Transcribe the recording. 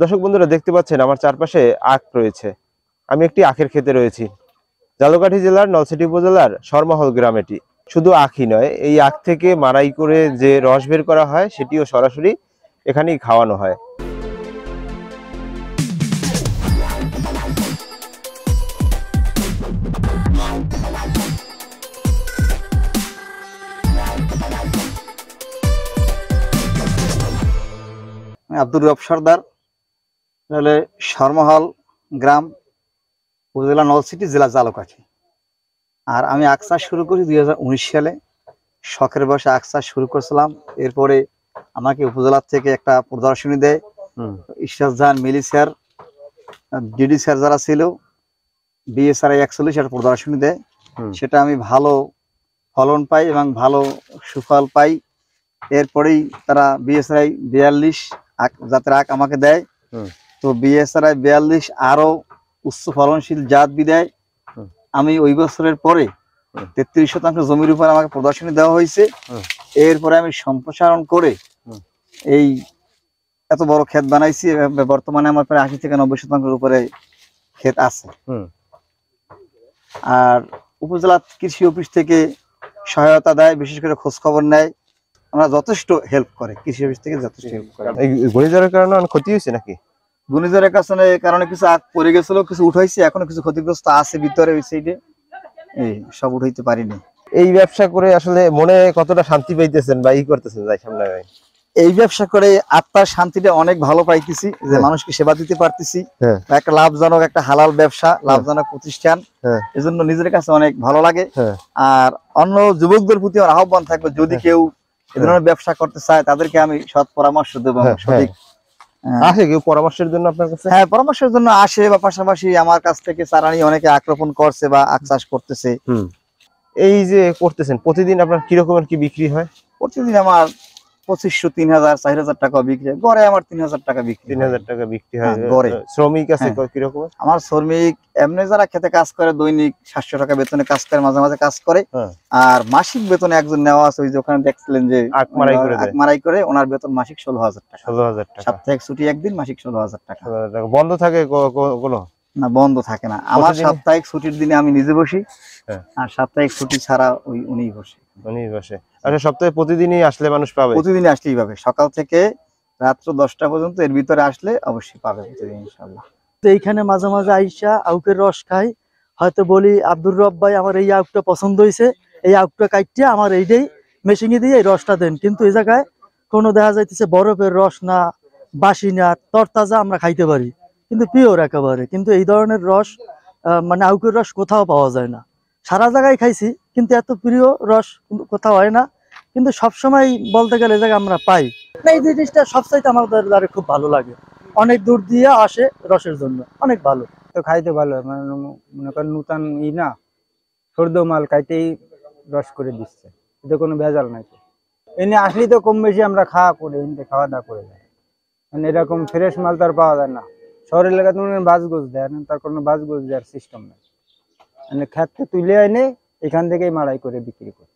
দর্শক বন্ধুরা দেখতে পাচ্ছেন আমার চারপাশে আখ রয়েছে আমি একটি আখের খেতে রয়েছি জালুকাঠি জেলার নলসিটি উপজেলার সরমহল গ্রাম এটি শুধু আখই নয় এই আখ থেকে মারাই করে যে রস বের করা হয় সেটিও সরাসরি এখানেই খাওয়ানো হয় আব্দুর রব সর্দার তাহলে সর্মহল গ্রাম উপজেলা নলসিটি জেলা আছে আর আমি আখ শুরু করি দুই সালে শখের বয়সে আখ শুরু করেছিলাম এরপরে আমাকে উপজেলার থেকে একটা প্রদর্শনী দেয় ঈশ্বর Jahan Mili sir DD sir যারা ছিল বিএসআর একচল্লিশ একটা প্রদর্শনী দেয় সেটা আমি ভালো ফলন পাই এবং ভালো সুফল পাই এরপরেই তারা বিএসআরআই বিয়াল্লিশ জাতের আক আমাকে দেয় তো বিএসআরআই বিয়াল্লিশ আরো উচ্চ ফলনশীল জাত বিদায় আমি ওই বছরের পরে তেত্রিশ শতাংশ জমির উপর আমাকে প্রদর্শনী দেওয়া হয়েছে এরপরে আমি সম্প্রসারণ করে এই এত বড় ক্ষেত বানাইছি বর্তমানে আমার প্রায় আশি থেকে নব্বই শতাংশের উপরে ক্ষেত আছে আর উপজেলা কৃষি অফিস থেকে সহায়তা দেয় বিশেষ করে খোঁজ খবর নেয় আমরা যথেষ্ট হেল্প করে কৃষি অফিস থেকে যথেষ্ট হেল্প করে ঘুরে যাওয়ার কারণে ক্ষতি হয়েছে নাকি ঘূর্ণিঝড়ের কারণে কারণে কিছু আগ পড়ে গেছিল কিছু উঠাইছে এখনো কিছু ক্ষতিগ্রস্ত আছে ভিতরে ওই সাইডে এই সব উঠাইতে পারিনি এই ব্যবসা করে আসলে মনে কতটা শান্তি পাইতেছেন বা ই করতেছেন যাই সামনে ভাই এই ব্যবসা করে আত্মার শান্তিটা অনেক ভালো পাইতেছি যে হ্যাঁ। মানুষকে সেবা দিতে পারতেছি হ্যাঁ। একটা লাভজনক একটা হালাল ব্যবসা হ্যাঁ। লাভজনক প্রতিষ্ঠান এজন্য নিজের কাছে অনেক ভালো লাগে আর অন্য যুবকদের প্রতি আমার আহ্বান থাকবে যদি কেউ এ ধরনের ব্যবসা করতে চায় তাদেরকে আমি সৎ পরামর্শ দেবো সঠিক হ্যাঁ। আসে কেউ পরামর্শের জন্য আপনার কাছে হ্যাঁ পরামর্শের জন্য আসে বা পাশাপাশি আমার কাছ থেকে চারা অনেকে আক্রমণ করছে বা আখ চাষ করতেছে এই যে করতেছেন প্রতিদিন আপনার কি রকমের কি বিক্রি হয় প্রতিদিন আমার পঁচিশশো তিন হাজার চার হাজার টাকা বিক্রি হয় গড়ে আমার তিন হাজার টাকা বিক্রি তিন হাজার টাকা বিক্রি হ্যাঁ, হয় গড়ে শ্রমিক আছে হ্যাঁ। কিরকম আমার শ্রমিক এমনি যারা খেতে কাজ করে দৈনিক সাতশো টাকা বেতনে কাজ করে মাঝে মাঝে কাজ করে হ্যাঁ। আর মাসিক বেতনে একজন নেওয়া আছে ওই যে ওখানে দেখছিলেন যে মারাই করে ওনার বেতন মাসিক ষোলো হাজার টাকা ষোলো হাজার টাকা সাপ্তাহিক ছুটি একদিন মাসিক ষোলো হাজার টাকা বন্ধ থাকে কোনো না বন্ধ থাকে না আমার সাপ্তাহিক ছুটির দিনে আমি নিজে বসি হ্যাঁ। আর সাপ্তাহিক ছুটি ছাড়া ওই উনি বসে উনি বসে আচ্ছা সপ্তাহে প্রতিদিনই আসলে মানুষ পাবে প্রতিদিন আসলেই পাবে সকাল থেকে রাত্র দশটা পর্যন্ত এর ভিতরে আসলে অবশ্যই পাবে প্রতিদিন ইনশাল্লাহ তো এইখানে মাঝে মাঝে আইসা আউকের রস খাই হয়তো বলি আব্দুর রব ভাই আমার এই আউকটা পছন্দ হয়েছে এই আউকটা কাটতে আমার এইটাই মেশিনে দিয়ে এই রসটা দেন কিন্তু এই জায়গায় কোনো দেখা যাইতেছে বরফের রস না বাসি না তরতাজা আমরা খাইতে পারি কিন্তু পিওর একেবারে কিন্তু এই ধরনের রস মানে আউকের রস কোথাও পাওয়া যায় না সারা জায়গায় খাইছি কিন্তু এত প্রিয় রস কোথাও হয় না কিন্তু সবসময় বলতে গেলে জায়গায় আমরা পাই এই জিনিসটা সবসাইতে আমাদের দ্বারা খুব ভালো লাগে অনেক দূর দিয়ে আসে রসের জন্য অনেক ভালো তো খাইতে ভালো মানে মনে করেন নূতন ই না সর্দ মাল খাইতেই রস করে দিচ্ছে এতে কোনো ভেজাল নাই তো এনে আসলেই তো কম বেশি আমরা খাওয়া করে এনে খাওয়া দাওয়া করে যাই মানে এরকম ফ্রেশ মাল তো আর পাওয়া যায় না শহর এলাকাতে তুমি বাস দেয় তার কোনো বাস গোছ দেওয়ার সিস্টেম নেই মানে খ্যাতকে তুলে আনে এখান থেকেই মারাই করে বিক্রি করে